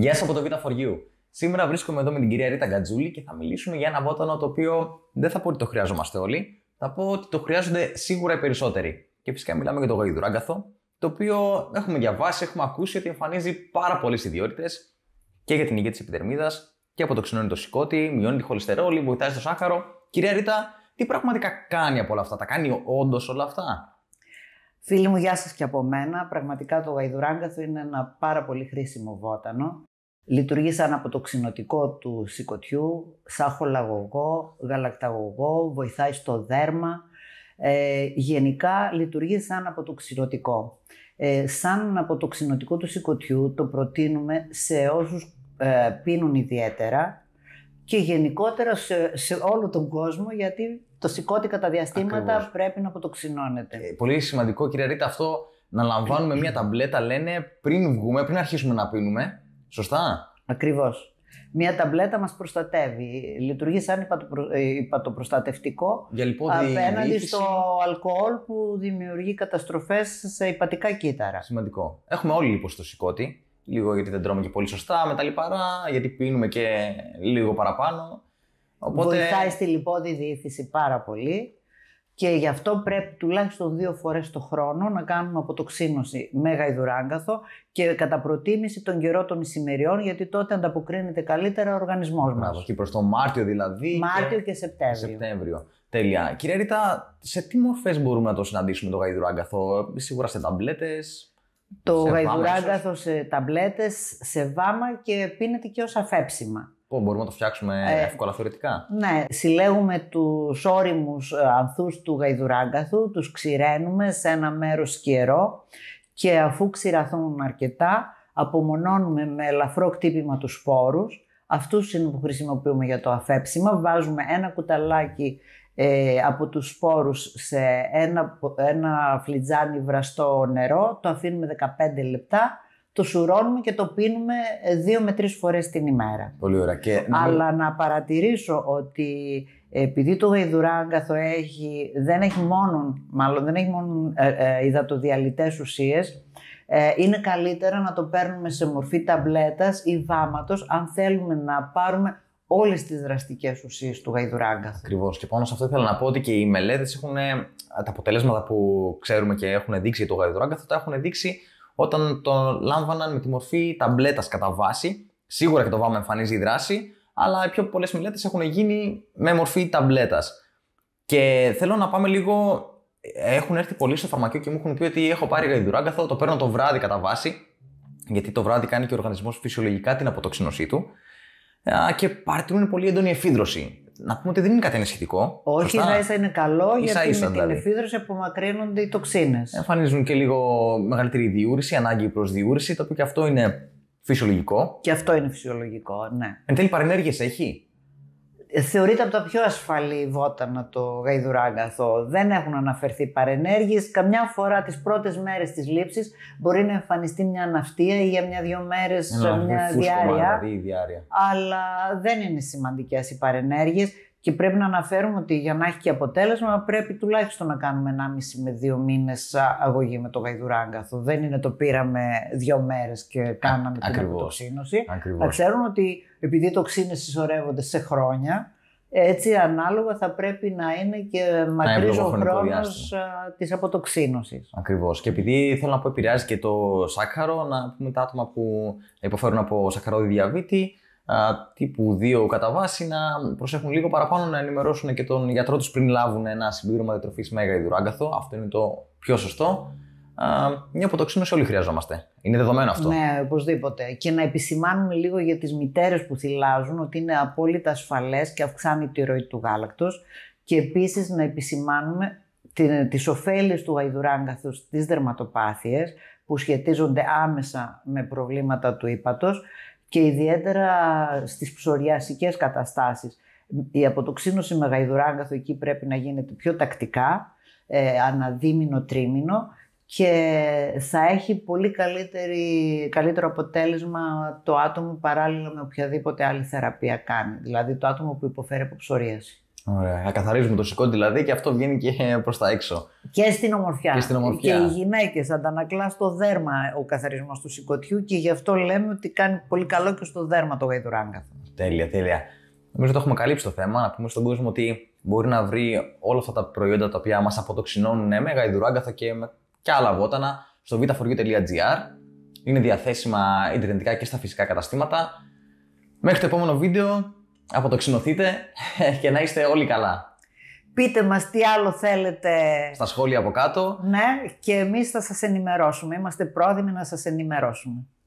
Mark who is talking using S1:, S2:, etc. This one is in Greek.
S1: Γεια σας από το Vita4u, σήμερα Σήμερα βρίσκομαι εδώ με την κυρία Ρίτα Γκατζούλη και θα μιλήσουμε για ένα βότανο το οποίο δεν θα πω ότι το χρειαζόμαστε όλοι, θα πω ότι το χρειάζονται σίγουρα οι περισσότεροι. Και φυσικά μιλάμε για το γαϊδουράγκαθο, το οποίο έχουμε διαβάσει, έχουμε ακούσει ότι εμφανίζει πάρα πολλές ιδιότητες και για την υγεία της επιδερμίδας και από το το σηκώτη, μειώνει τη χολυστερόλη, βοηθάει το σάχαρο. Κυρία Ρίτα, τι πραγματικά κάνει από όλα αυτά, τα κάνει όντως όλα αυτά.
S2: Φίλοι μου, γεια σας και από μένα. Πραγματικά το γαϊδουράγκαθο είναι ένα πάρα πολύ χρήσιμο βότανο σαν από το του σηκωτιού, σάχολαγωγό, γαλακταγωγό, βοηθάει στο δέρμα. Ε, γενικά λειτουργεί σαν από το Ε, σαν από το του σηκωτιού το προτείνουμε σε όσους ε, πίνουν ιδιαίτερα και γενικότερα σε, όλο τον κόσμο γιατί το σηκώτη κατά διαστήματα πρέπει να αποτοξινώνεται. Ε,
S1: πολύ σημαντικό κυρία Ρίτα αυτό να λαμβάνουμε μια ταμπλέτα λένε πριν βγούμε, πριν αρχίσουμε να πίνουμε
S2: Σωστά. Ακριβώς. Μία ταμπλέτα μας προστατεύει. Λειτουργεί σαν υπατοπροστατευτικό λοιπόν απέναντι στο αλκοόλ που δημιουργεί καταστροφές σε υπατικά κύτταρα. Σημαντικό.
S1: Έχουμε όλοι λοιπόν στο σηκώτη. Λίγο γιατί δεν τρώμε και πολύ σωστά με τα λιπαρά, γιατί πίνουμε και λίγο παραπάνω. Οπότε... Βοηθάει
S2: στη λιπόδη διήθηση πάρα πολύ. Και γι' αυτό πρέπει τουλάχιστον δύο φορές το χρόνο να κάνουμε αποτοξίνωση με γαϊδουράγκαθο και κατά προτίμηση τον καιρό των ησημεριών, γιατί τότε ανταποκρίνεται καλύτερα ο οργανισμός μας. Μπράβο, και προς τον Μάρτιο δηλαδή. Μάρτιο και, Σεπτέμβριο. Σεπτέμβριο.
S1: Τέλεια. Κυρία Ρίτα, σε τι μορφές μπορούμε να το συναντήσουμε το γαϊδουράγκαθο, σίγουρα σε ταμπλέτες. Το γαϊδουράγκαθο
S2: σε ταμπλέτες, σε βάμα και πίνεται και ως αφέψιμα. Πω, μπορούμε να το φτιάξουμε ε,
S1: εύκολα θεωρητικά. Ναι,
S2: συλλέγουμε τους όριμους ε, ανθούς του γαϊδουράγκαθου, τους ξηραίνουμε σε ένα μέρος σκιερό και αφού ξηραθούν αρκετά, απομονώνουμε με ελαφρό κτύπημα τους σπόρους. Αυτούς είναι που χρησιμοποιούμε για το αφέψιμα. Βάζουμε ένα κουταλάκι ε, από τους σπόρους σε ένα, ένα φλιτζάνι βραστό νερό, το αφήνουμε 15 λεπτά το σουρώνουμε και το πίνουμε ε, δύο με τρεις φορές την ημέρα. Πολύ ωραία. Αλλά να παρατηρήσω ότι ε, επειδή το γαϊδουράγκα έχει, δεν έχει μόνο, μάλλον δεν έχει μόνο ε, ε, υδατοδιαλυτές ουσίες, είναι καλύτερα να το παίρνουμε σε μορφή ταμπλέτας ή βάματος αν θέλουμε να πάρουμε όλες τις δραστικές ουσίες του γαϊδουράγκα.
S1: Ακριβώς. Και πάνω σε αυτό ήθελα να πω ότι και οι μελέτες έχουν. τα αποτελέσματα που ξέρουμε και έχουν δείξει το γαϊδουράγκαθο τα έχουν δείξει όταν το λάμβαναν με τη μορφή ταμπλέτας κατά βάση. Σίγουρα και το βάμα εμφανίζει η δράση, αλλά οι πιο πολλές μελέτες έχουν γίνει με μορφή ταμπλέτας. Και θέλω να πάμε λίγο. Έχουν έρθει πολλοί στο φαρμακείο και μου έχουν πει ότι έχω πάρει γαϊδουράγκαθο, το παίρνω το βράδυ κατά βάση, γιατί το βράδυ κάνει και ο οργανισμός φυσιολογικά την αποτοξίνωσή του. Και παρατηρούν πολύ έντονη εφίδρωση να πούμε ότι δεν είναι κάτι ενισχυτικό. Όχι, ίσα ίσα
S2: είναι καλό γιατί με την δηλαδή. εφίδρωση απομακρύνονται οι τοξίνες.
S1: Εμφανίζουν και λίγο μεγαλύτερη διούρηση, ανάγκη προς διούρηση, το οποίο και αυτό είναι φυσιολογικό.
S2: Και αυτό είναι φυσιολογικό, ναι. Εν τέλει, παρενέργειες έχει θεωρείται από τα πιο ασφαλή βότανα το γαϊδουράγκαθο. Δεν έχουν αναφερθεί παρενέργειες. Καμιά φορά τις πρώτες μέρες της λήψης μπορεί να εμφανιστεί μια αναυτία ή για μια-δυο μέρες Ενά, μια διάρκεια. μια
S1: δηλαδή, διαρκεια
S2: αλλα δεν είναι σημαντικές οι παρενέργειες. Και πρέπει να αναφέρουμε ότι για να έχει και αποτέλεσμα πρέπει τουλάχιστον να κάνουμε 1,5 με 2 μήνε αγωγή με το γαϊδουράγκαθο. Δεν είναι το πήραμε δύο μέρες και κάναμε την αποτοξίνωση. Να ξέρουν ότι επειδή οι τοξίνες συσσωρεύονται σε χρόνια, έτσι ανάλογα θα πρέπει να είναι και μακρύς ο χρόνο της αποτοξίνωσης.
S1: Ακριβώς. Και επειδή θέλω να πω επηρεάζει και το σάκαρο, να πούμε τα άτομα που υποφέρουν από σακαρόδι διαβήτη, τύπου 2 κατά βάση να προσέχουν λίγο παραπάνω να ενημερώσουν και τον γιατρό τους πριν λάβουν ένα συμπλήρωμα διατροφής μέγα γαϊδουράγκαθο Αυτό είναι το πιο σωστό. Μια αποτοξίνωση όλοι χρειαζόμαστε. Είναι δεδομένο αυτό.
S2: Ναι, οπωσδήποτε. Και να επισημάνουμε λίγο για τις μητέρες που θυλάζουν ότι είναι απόλυτα ασφαλές και αυξάνει τη ροή του γάλακτος Και επίσης να επισημάνουμε τις ωφέλειες του γαϊδουράγκαθου στις δερματοπάθειες που σχετίζονται άμεσα με προβλήματα του ύπατος και ιδιαίτερα στις ψωριασικές καταστάσεις. Η αποτοξίνωση με γαϊδουράγκαθο εκεί πρέπει να γίνεται πιο τακτικά, ε, αναδίμηνο-τρίμηνο και θα έχει πολύ καλύτερη, καλύτερο αποτέλεσμα το άτομο παράλληλα με οποιαδήποτε άλλη θεραπεία κάνει. Δηλαδή το άτομο που υποφέρει από ψωρίαση.
S1: Ωραία. Να καθαρίζουμε το σηκώτι δηλαδή και αυτό βγαίνει και προς τα έξω.
S2: Και στην ομορφιά. Και, στην ομορφιά. και οι γυναίκες αντανακλά στο δέρμα ο καθαρισμός του σηκωτιού και γι' αυτό λέμε ότι κάνει πολύ καλό και στο δέρμα το γαϊδουράγκαθα.
S1: Τέλεια, τέλεια. Νομίζω ότι έχουμε καλύψει το θέμα. Να πούμε στον κόσμο ότι μπορεί να βρει όλα αυτά τα προϊόντα τα οποία μας αποτοξινώνουν ναι, με γαϊδουράγκαθα και με και άλλα βότανα στο vitaforio.gr. Είναι διαθέσιμα ιντερνετικά και στα φυσικά καταστήματα. Μέχρι το επόμενο βίντεο, αποτοξινωθείτε και να είστε όλοι καλά.
S2: Πείτε μας τι άλλο θέλετε.
S1: Στα σχόλια από κάτω.
S2: Ναι, και εμείς θα σας ενημερώσουμε. Είμαστε πρόθυμοι να σας ενημερώσουμε.